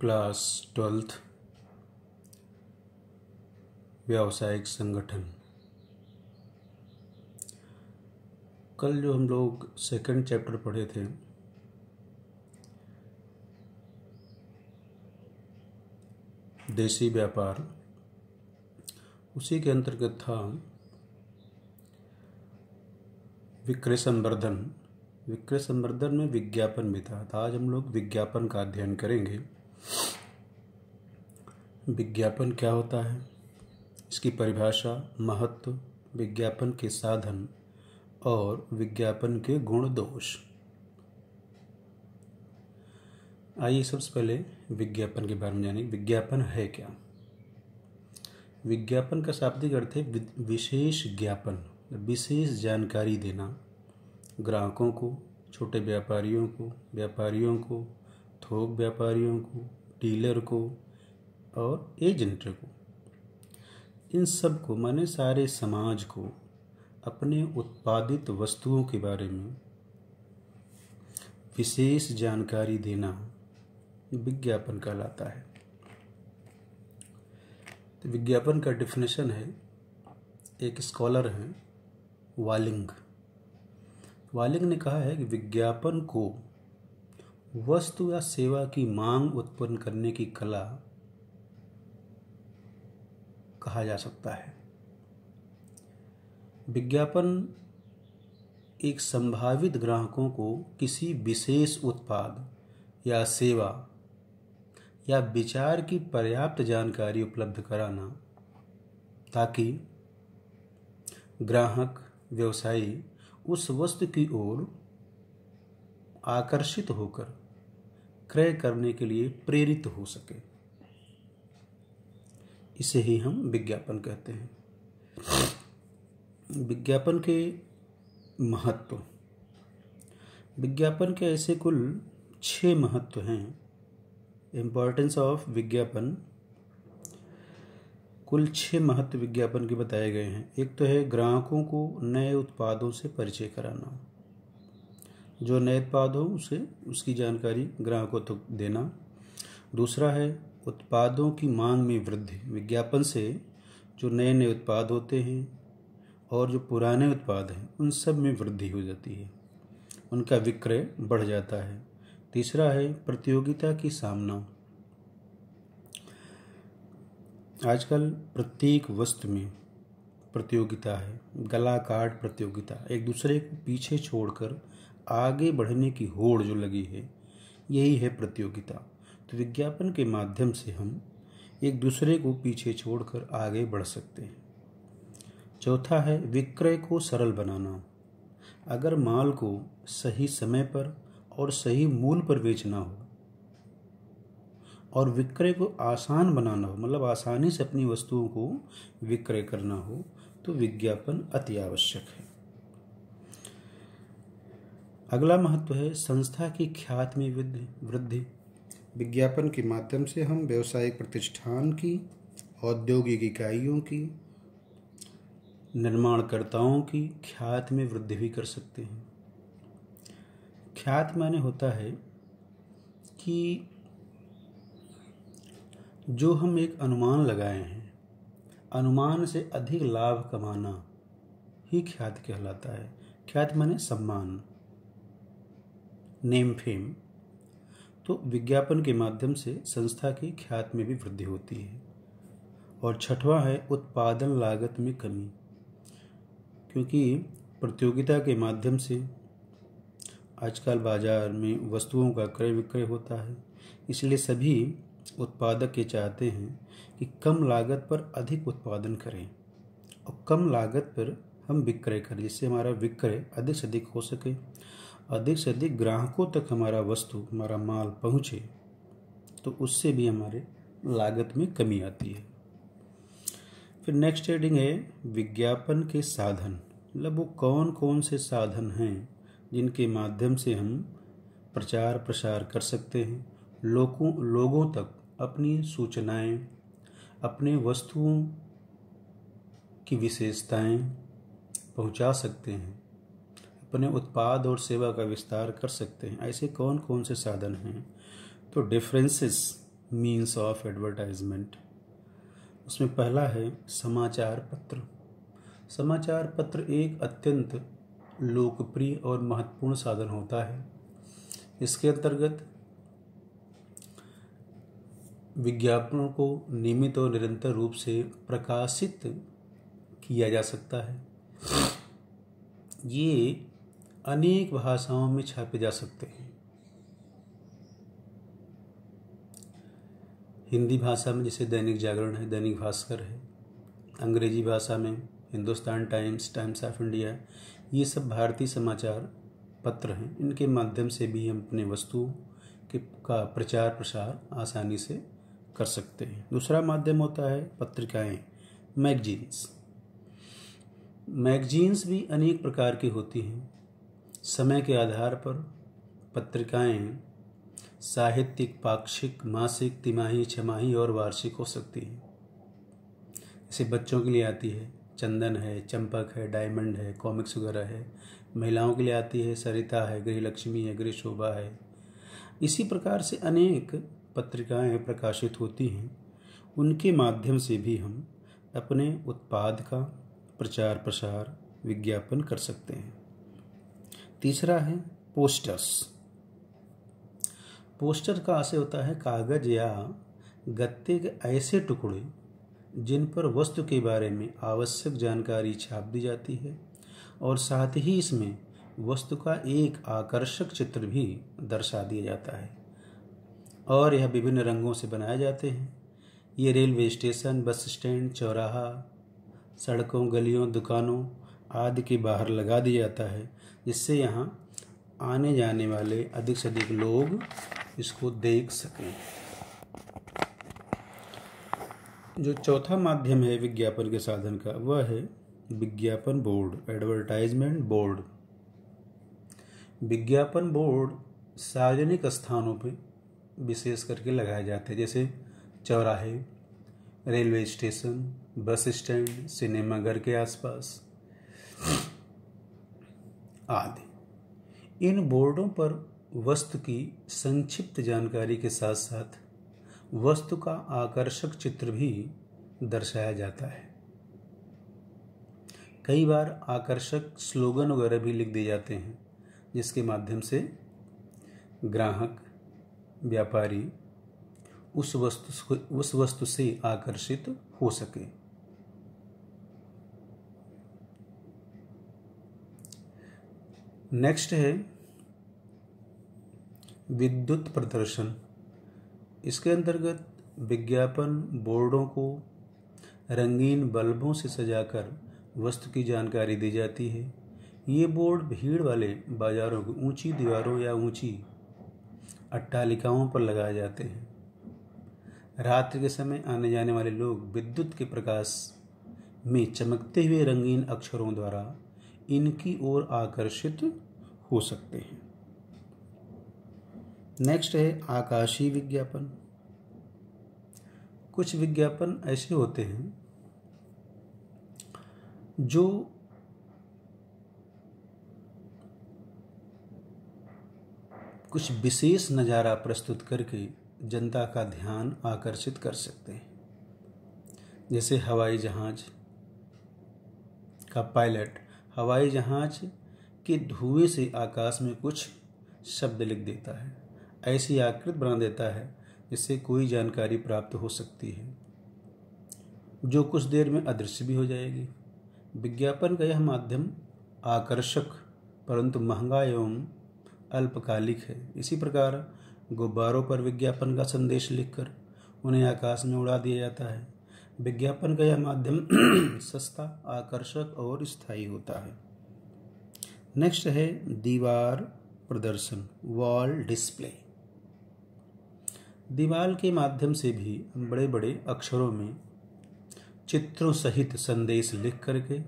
class twelfth व्यावसायिक संगठन कल जो हम लोग सेकंड चैप्टर पढ़े थे देसी व्यापार उसी के अंतर्गत था विक्रय संवर्धन विक्रय संवर्धन में विज्ञापन भी था तो आज हम लोग विज्ञापन का अध्ययन करेंगे विज्ञापन क्या होता है इसकी परिभाषा महत्व विज्ञापन के साधन और विज्ञापन के गुण दोष आइए सबसे पहले विज्ञापन के बारे में जाने विज्ञापन है क्या विज्ञापन का शाब्दिक अर्थ है विशेष ज्ञापन विशेष जानकारी देना ग्राहकों को छोटे व्यापारियों को व्यापारियों को थोक व्यापारियों को डीलर को और एजेंट को इन सब को मैंने सारे समाज को अपने उत्पादित वस्तुओं के बारे में विशेष जानकारी देना विज्ञापन कहलाता है तो विज्ञापन का डिफिनेशन है एक स्कॉलर हैं वालिंग वालिंग ने कहा है कि विज्ञापन को वस्तु या सेवा की मांग उत्पन्न करने की कला कहा जा सकता है विज्ञापन एक संभावित ग्राहकों को किसी विशेष उत्पाद या सेवा या विचार की पर्याप्त जानकारी उपलब्ध कराना ताकि ग्राहक व्यवसायी उस वस्तु की ओर आकर्षित होकर क्रय करने के लिए प्रेरित हो सके इसे ही हम विज्ञापन कहते हैं विज्ञापन के महत्व विज्ञापन के ऐसे कुल छः महत्व हैं इम्पोर्टेंस ऑफ विज्ञापन कुल छः महत्व विज्ञापन के बताए गए हैं एक तो है ग्राहकों को नए उत्पादों से परिचय कराना जो नए उत्पाद हो उसे उसकी जानकारी ग्राहकों तक तो देना दूसरा है उत्पादों की मांग में वृद्धि विज्ञापन से जो नए नए उत्पाद होते हैं और जो पुराने उत्पाद हैं उन सब में वृद्धि हो जाती है उनका विक्रय बढ़ जाता है तीसरा है प्रतियोगिता की सामना आजकल प्रत्येक वस्तु में प्रतियोगिता है गला काट प्रतियोगिता एक दूसरे को पीछे छोड़कर आगे बढ़ने की होड़ जो लगी है यही है प्रतियोगिता तो विज्ञापन के माध्यम से हम एक दूसरे को पीछे छोड़कर आगे बढ़ सकते हैं चौथा है विक्रय को सरल बनाना अगर माल को सही समय पर और सही मूल पर बेचना हो और विक्रय को आसान बनाना हो मतलब आसानी से अपनी वस्तुओं को विक्रय करना हो तो विज्ञापन अति आवश्यक है अगला महत्व है संस्था की ख्यात में वृद्धि विज्ञापन के माध्यम से हम व्यावसायिक प्रतिष्ठान की औद्योगिक इकाइयों की निर्माणकर्ताओं की ख्यात में वृद्धि भी कर सकते हैं ख्यात माने होता है कि जो हम एक अनुमान लगाए हैं अनुमान से अधिक लाभ कमाना ही ख्यात कहलाता है ख्यात माने सम्मान नेम फेम तो विज्ञापन के माध्यम से संस्था की ख्यात में भी वृद्धि होती है और छठवां है उत्पादन लागत में कमी क्योंकि प्रतियोगिता के माध्यम से आजकल बाज़ार में वस्तुओं का क्रय विक्रय होता है इसलिए सभी उत्पादक ये चाहते हैं कि कम लागत पर अधिक उत्पादन करें और कम लागत पर हम विक्रय करें जिससे हमारा विक्रय अधिक से अधिक हो सके अधिक से अधिक ग्राहकों तक हमारा वस्तु हमारा माल पहुँचे तो उससे भी हमारे लागत में कमी आती है फिर नेक्स्ट हेडिंग है विज्ञापन के साधन मतलब वो कौन कौन से साधन हैं जिनके माध्यम से हम प्रचार प्रसार कर सकते हैं लोगों लोगों तक अपनी सूचनाएं अपने वस्तुओं की विशेषताएं पहुंचा सकते हैं अपने उत्पाद और सेवा का विस्तार कर सकते हैं ऐसे कौन कौन से साधन हैं तो डिफरेंसेस मीन्स ऑफ एडवर्टाइजमेंट उसमें पहला है समाचार पत्र समाचार पत्र एक अत्यंत लोकप्रिय और महत्वपूर्ण साधन होता है इसके अंतर्गत विज्ञापनों को नियमित और निरंतर रूप से प्रकाशित किया जा सकता है ये अनेक भाषाओं में छापे जा सकते हैं हिंदी भाषा में जैसे दैनिक जागरण है दैनिक भास्कर है अंग्रेजी भाषा में Hindustan Times Times of India ये सब भारतीय समाचार पत्र हैं इनके माध्यम से भी हम अपने वस्तुओं के का प्रचार प्रसार आसानी से कर सकते हैं दूसरा माध्यम होता है पत्रिकाएं मैगजीन्स मैगजीन्स भी अनेक प्रकार की होती हैं समय के आधार पर पत्रिकाएं साहित्यिक पाक्षिक मासिक तिमाही छमाही और वार्षिक हो सकती हैं जैसे बच्चों के लिए आती है चंदन है चंपक है डायमंड है कॉमिक्स वगैरह है महिलाओं के लिए आती है सरिता है गृहलक्ष्मी है गृह शोभा है इसी प्रकार से अनेक पत्रिकाएं प्रकाशित होती हैं उनके माध्यम से भी हम अपने उत्पाद का प्रचार प्रसार विज्ञापन कर सकते हैं तीसरा है पोस्टर्स पोस्टर का आशय होता है कागज या गत्ते के ऐसे टुकड़े जिन पर वस्तु के बारे में आवश्यक जानकारी छाप दी जाती है और साथ ही इसमें वस्तु का एक आकर्षक चित्र भी दर्शा दिया जाता है और यह विभिन्न रंगों से बनाए जाते हैं ये रेलवे स्टेशन बस स्टैंड चौराहा सड़कों गलियों दुकानों आदि के बाहर लगा दिया जाता है जिससे यहाँ आने जाने वाले अधिक से अधिक लोग इसको देख सकें जो चौथा माध्यम है विज्ञापन के साधन का वह है विज्ञापन बोर्ड एडवर्टाइजमेंट बोर्ड विज्ञापन बोर्ड सार्वजनिक स्थानों पर विशेष करके लगाए जाते हैं जैसे चौराहे railway station bus stand cinema घर के आसपास आदि इन बोर्डों पर वस्तु की संक्षिप्त जानकारी के साथ साथ वस्तु का आकर्षक चित्र भी दर्शाया जाता है कई बार आकर्षक स्लोगन वगैरह भी लिख दिए जाते हैं जिसके माध्यम से ग्राहक व्यापारी उस वस्तु उस वस्तु से आकर्षित हो सके नेक्स्ट है विद्युत प्रदर्शन इसके अंतर्गत विज्ञापन बोर्डों को रंगीन बल्बों से सजाकर वस्तु की जानकारी दी जाती है ये बोर्ड भीड़ वाले बाजारों की ऊंची दीवारों या ऊंची अट्टालिकाओं पर लगाए जाते हैं रात्रि के समय आने जाने वाले लोग विद्युत के प्रकाश में चमकते हुए रंगीन अक्षरों द्वारा इनकी ओर आकर्षित हो सकते हैं नेक्स्ट है आकाशीय विज्ञापन कुछ विज्ञापन ऐसे होते हैं जो कुछ विशेष नज़ारा प्रस्तुत करके जनता का ध्यान आकर्षित कर सकते हैं जैसे हवाई जहाज़ का पायलट हवाई जहाज़ के धुएं से आकाश में कुछ शब्द लिख देता है ऐसी आकृत बना देता है जिससे कोई जानकारी प्राप्त हो सकती है जो कुछ देर में अदृश्य भी हो जाएगी विज्ञापन का यह माध्यम आकर्षक परंतु महंगा एवं अल्पकालिक है इसी प्रकार गुब्बारों पर विज्ञापन का संदेश लिखकर उन्हें आकाश में उड़ा दिया जाता है विज्ञापन का यह माध्यम सस्ता आकर्षक और स्थायी होता है नेक्स्ट है दीवार प्रदर्शन वॉल डिस्प्ले दीवार के माध्यम से भी बड़े बड़े अक्षरों में चित्रों सहित संदेश लिख करके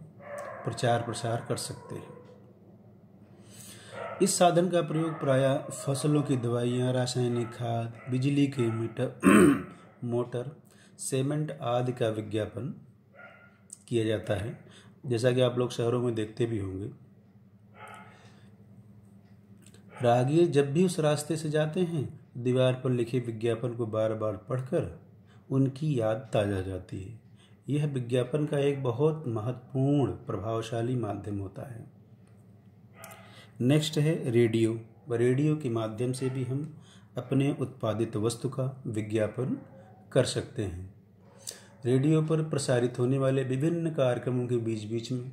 प्रचार प्रसार कर सकते हैं इस साधन का प्रयोग प्रायः फसलों की दवाइयाँ रासायनिक खाद बिजली के मीटर मोटर सीमेंट आदि का विज्ञापन किया जाता है जैसा कि आप लोग शहरों में देखते भी होंगे रागी जब भी उस रास्ते से जाते हैं दीवार पर लिखे विज्ञापन को बार बार पढ़कर उनकी याद ताजा जाती है यह विज्ञापन का एक बहुत महत्वपूर्ण प्रभावशाली माध्यम होता है नेक्स्ट है रेडियो रेडियो के माध्यम से भी हम अपने उत्पादित वस्तु का विज्ञापन कर सकते हैं रेडियो पर प्रसारित होने वाले विभिन्न कार्यक्रमों के बीच बीच में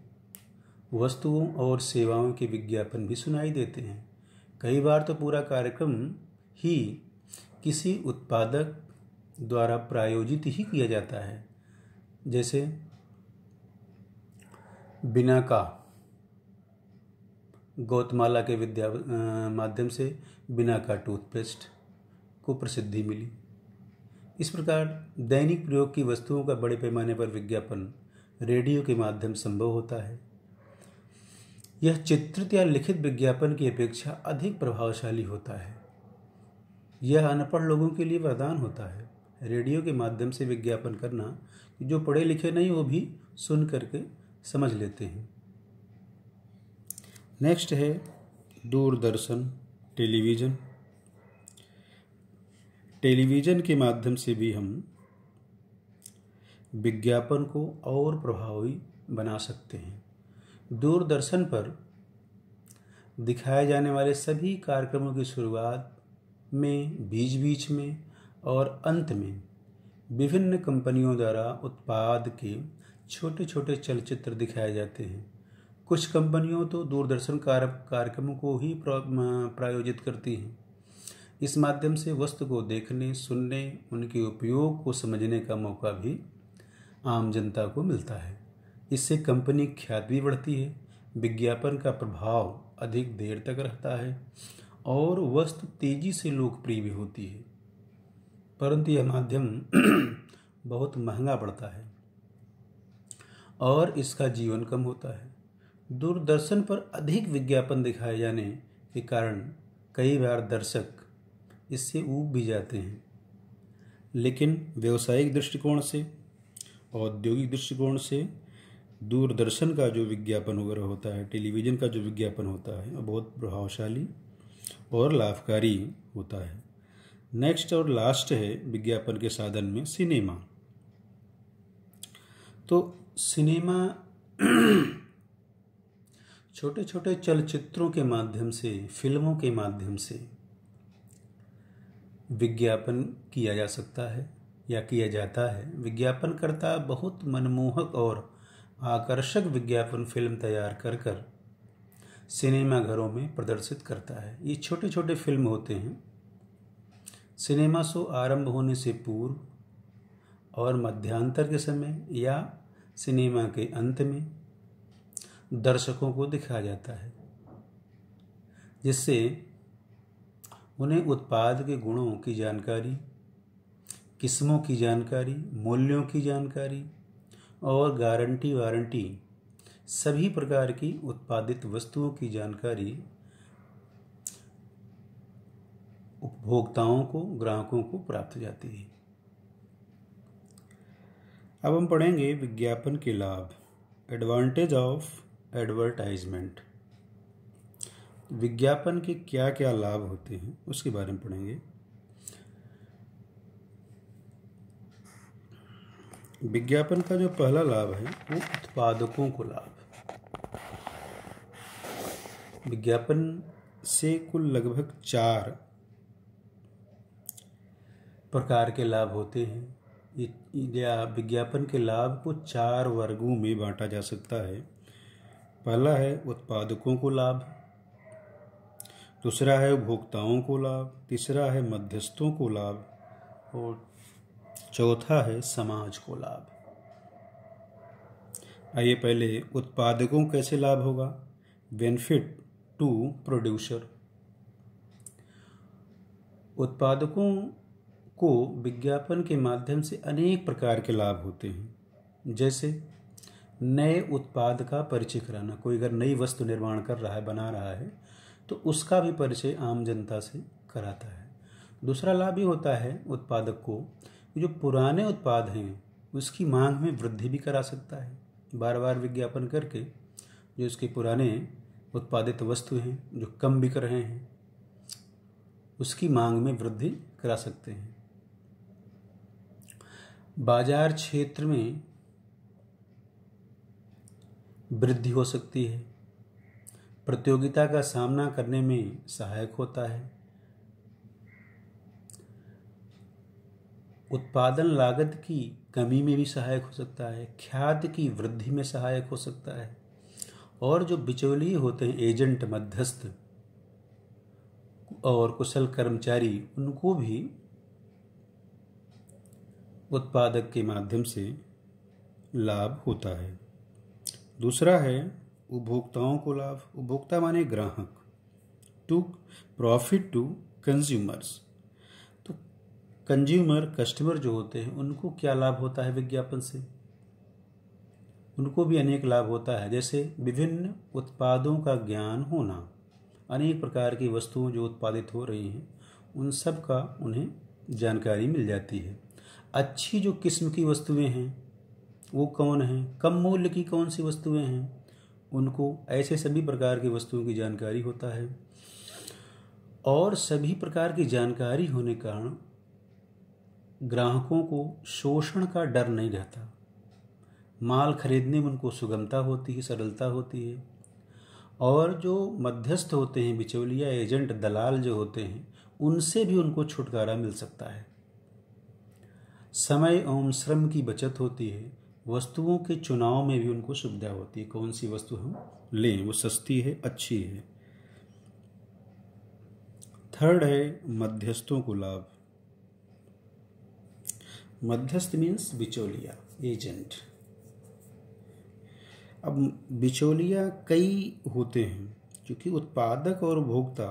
वस्तुओं और सेवाओं के विज्ञापन भी सुनाई देते हैं कई बार तो पूरा कार्यक्रम ही किसी उत्पादक द्वारा प्रायोजित ही किया जाता है जैसे बिना का गौतमाला के विद्या माध्यम से बिना का टूथपेस्ट को प्रसिद्धि मिली इस प्रकार दैनिक प्रयोग की वस्तुओं का बड़े पैमाने पर विज्ञापन रेडियो के माध्यम संभव होता है यह चित्रित या लिखित विज्ञापन की अपेक्षा अधिक प्रभावशाली होता है यह अनपढ़ लोगों के लिए वरदान होता है रेडियो के माध्यम से विज्ञापन करना जो पढ़े लिखे नहीं वो भी सुन करके समझ लेते हैं नेक्स्ट है दूरदर्शन टेलीविज़न टेलीविज़न के माध्यम से भी हम विज्ञापन को और प्रभावी बना सकते हैं दूरदर्शन पर दिखाए जाने वाले सभी कार्यक्रमों की शुरुआत में बीच बीच में और अंत में विभिन्न कंपनियों द्वारा उत्पाद के छोटे छोटे चलचित्र दिखाए जाते हैं कुछ कंपनियों तो दूरदर्शन कार्यक्रमों को ही प्रायोजित करती हैं इस माध्यम से वस्तु को देखने सुनने उनके उपयोग को समझने का मौका भी आम जनता को मिलता है इससे कंपनी ख्याति भी बढ़ती है विज्ञापन का प्रभाव अधिक देर तक रहता है और वस्तु तेजी से लोकप्रिय भी होती है परंतु यह माध्यम बहुत महंगा पड़ता है और इसका जीवन कम होता है दूरदर्शन पर अधिक विज्ञापन दिखाए जाने के कारण कई बार दर्शक इससे ऊब भी जाते हैं लेकिन व्यावसायिक दृष्टिकोण से औद्योगिक दृष्टिकोण से दूरदर्शन का जो विज्ञापन वगैरह होता है टेलीविज़न का जो विज्ञापन होता है बहुत प्रभावशाली और लाभकारी होता है नेक्स्ट और लास्ट है विज्ञापन के साधन में सिनेमा तो सिनेमा छोटे छोटे चलचित्रों के माध्यम से फिल्मों के माध्यम से विज्ञापन किया जा सकता है या किया जाता है विज्ञापनकर्ता बहुत मनमोहक और आकर्षक विज्ञापन फिल्म तैयार कर कर सिनेमाघरों में प्रदर्शित करता है ये छोटे छोटे फिल्म होते हैं सिनेमा शो आरंभ होने से पूर्व और मध्यांतर के समय या सिनेमा के अंत में दर्शकों को दिखाया जाता है जिससे उन्हें उत्पाद के गुणों की जानकारी किस्मों की जानकारी मूल्यों की जानकारी और गारंटी वारंटी सभी प्रकार की उत्पादित वस्तुओं की जानकारी उपभोक्ताओं को ग्राहकों को प्राप्त हो जाती है अब हम पढ़ेंगे विज्ञापन के लाभ एडवांटेज ऑफ एडवर्टाइजमेंट विज्ञापन के क्या क्या लाभ होते हैं उसके बारे में पढ़ेंगे विज्ञापन का जो पहला लाभ है वो उत्पादकों को लाभ विज्ञापन से कुल लगभग चार प्रकार के लाभ होते हैं या विज्ञापन के लाभ को चार वर्गों में बांटा जा सकता है पहला है उत्पादकों को लाभ दूसरा है उपभोक्ताओं को लाभ तीसरा है मध्यस्थों को लाभ और चौथा है समाज को लाभ आइए पहले उत्पादकों कैसे लाभ होगा बेनिफिट टू प्रोड्यूसर उत्पादकों को विज्ञापन के माध्यम से अनेक प्रकार के लाभ होते हैं जैसे नए उत्पाद का परिचय कराना कोई अगर नई वस्तु निर्माण कर रहा है बना रहा है तो उसका भी परिचय आम जनता से कराता है दूसरा लाभ ही होता है उत्पादक को जो पुराने उत्पाद हैं उसकी मांग में वृद्धि भी करा सकता है बार बार विज्ञापन करके जो उसके पुराने उत्पादित वस्तु हैं जो कम बिक रहे हैं उसकी मांग में वृद्धि करा सकते हैं बाजार क्षेत्र में वृद्धि हो सकती है प्रतियोगिता का सामना करने में सहायक होता है उत्पादन लागत की कमी में भी सहायक हो सकता है ख्यात की वृद्धि में सहायक हो सकता है और जो बिचौलिए होते हैं एजेंट मध्यस्थ और कुशल कर्मचारी उनको भी उत्पादक के माध्यम से लाभ होता है दूसरा है उपभोक्ताओं को लाभ उपभोक्ता माने ग्राहक to profit to consumers consumer customer जो होते हैं उनको क्या लाभ होता है विज्ञापन से उनको भी अनेक लाभ होता है जैसे विभिन्न उत्पादों का ज्ञान होना अनेक प्रकार की वस्तुओं जो उत्पादित हो रही हैं उन सब का उन्हें जानकारी मिल जाती है अच्छी जो किस्म की वस्तुएं हैं वो कौन हैं कम मूल्य की कौन सी वस्तुएं हैं उनको ऐसे सभी प्रकार की वस्तुओं की जानकारी होता है और सभी प्रकार की जानकारी होने कारण ग्राहकों को शोषण का डर नहीं रहता माल खरीदने में उनको सुगमता होती है सरलता होती है और जो मध्यस्थ होते हैं बिचौलिया एजेंट दलाल जो होते हैं उनसे भी उनको छुटकारा मिल सकता है समय एवं श्रम की बचत होती है वस्तुओं के चुनाव में भी उनको सुविधा होती है कौन सी वस्तु हम लें वो सस्ती है अच्छी है थर्ड है मध्यस्थों को लाभ मध्यस्थ मीन्स बिचौलिया एजेंट अब बिचौलिया कई होते हैं क्योंकि उत्पादक और उपभोक्ता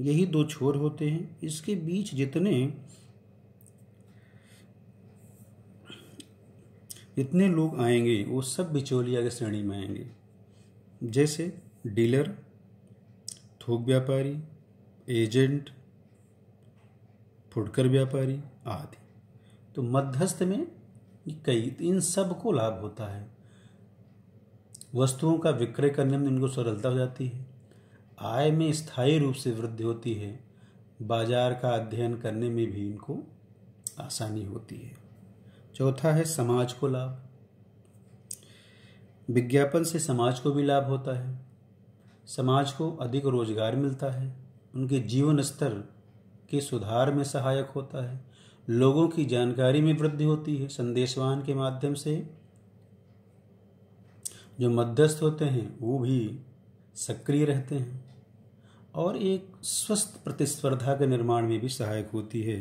यही दो छोर होते हैं इसके बीच जितने जितने लोग आएंगे वो सब बिचौलिया के श्रेणी में आएंगे जैसे डीलर थोक व्यापारी एजेंट फुटकर व्यापारी आदि तो मध्यस्थ में कई इन सब को लाभ होता है वस्तुओं का विक्रय करने में इनको सरलता हो जाती है आय में स्थायी रूप से वृद्धि होती है बाजार का अध्ययन करने में भी इनको आसानी होती है चौथा है समाज को लाभ विज्ञापन से समाज को भी लाभ होता है समाज को अधिक रोजगार मिलता है उनके जीवन स्तर के सुधार में सहायक होता है लोगों की जानकारी में वृद्धि होती है संदेशवान के माध्यम से जो मध्यस्थ होते हैं वो भी सक्रिय रहते हैं और एक स्वस्थ प्रतिस्पर्धा के निर्माण में भी सहायक होती है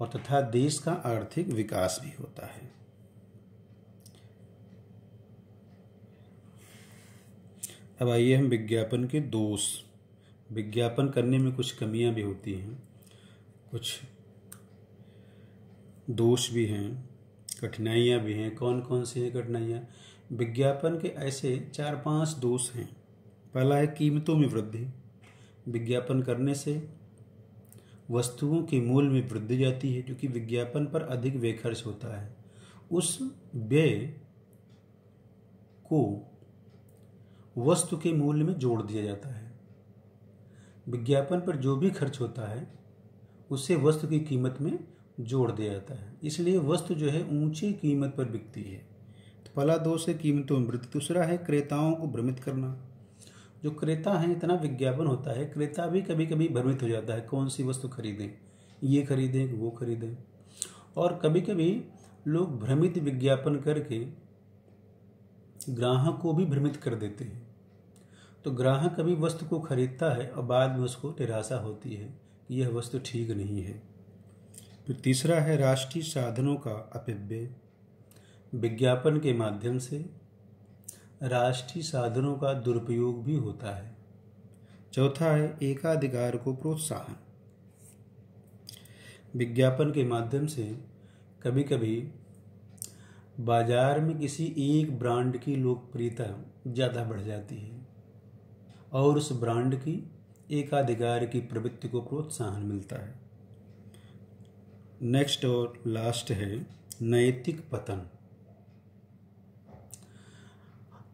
और तथा देश का आर्थिक विकास भी होता है अब आइए हम विज्ञापन के दोष विज्ञापन करने में कुछ कमियां भी होती हैं कुछ दोष भी हैं कठिनाइयाँ भी हैं कौन कौन सी हैं कठिनाइयाँ विज्ञापन के ऐसे चार पांच दोष हैं पहला है कीमतों में वृद्धि विज्ञापन करने से वस्तुओं के मूल्य में वृद्धि जाती है क्योंकि विज्ञापन पर अधिक व्यय खर्च होता है उस व्यय को वस्तु के मूल्य में जोड़ दिया जाता है विज्ञापन पर जो भी खर्च होता है उसे वस्तु की कीमत में जोड़ दिया जाता है इसलिए वस्तु जो है ऊंची कीमत पर बिकती है तो पहला दोष है कीमतों में वृद्धि दूसरा है क्रेताओं को भ्रमित करना जो क्रेता हैं इतना विज्ञापन होता है क्रेता भी कभी कभी भ्रमित हो जाता है कौन सी वस्तु खरीदें ये खरीदें वो खरीदें और कभी कभी लोग भ्रमित विज्ञापन करके ग्राहक को भी भ्रमित कर देते हैं तो ग्राहक कभी वस्तु को खरीदता है और बाद में उसको निराशा होती है कि यह वस्तु ठीक नहीं है फिर तीसरा है राष्ट्रीय साधनों का अपव्यय विज्ञापन के माध्यम से राष्ट्रीय साधनों का दुरुपयोग भी होता है चौथा है एकाधिकार को प्रोत्साहन विज्ञापन के माध्यम से कभी कभी बाजार में किसी एक ब्रांड की लोकप्रियता ज़्यादा बढ़ जाती है और उस ब्रांड की एकाधिकार की प्रवृत्ति को प्रोत्साहन मिलता है नेक्स्ट और लास्ट है नैतिक पतन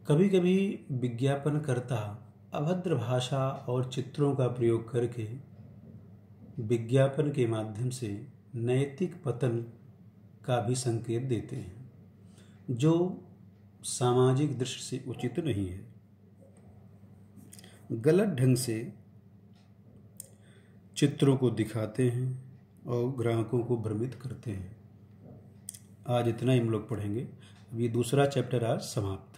कभी कभी विज्ञापनकर्ता अभद्र भाषा और चित्रों का प्रयोग करके विज्ञापन के माध्यम से नैतिक पतन का भी संकेत देते हैं जो सामाजिक दृष्टि से उचित नहीं है गलत ढंग से चित्रों को दिखाते हैं और ग्राहकों को भ्रमित करते हैं आज इतना ही हम लोग पढ़ेंगे अब ये दूसरा चैप्टर आज समाप्त